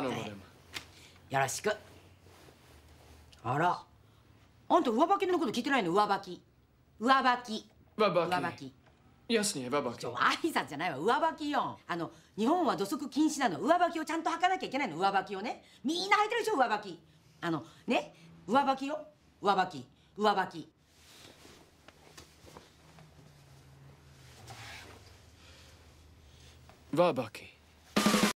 頼むでも、はい、よろしくあらあんた上履きのこと聞いてないの上履き上履き上履き安に上履き挨拶じゃないわ上履きよあの日本は土足禁止なの上履きをちゃんと履かなきゃいけないの上履きをねみんな履いてるでしょ上履きあのね上履きよ上履き上履き上履き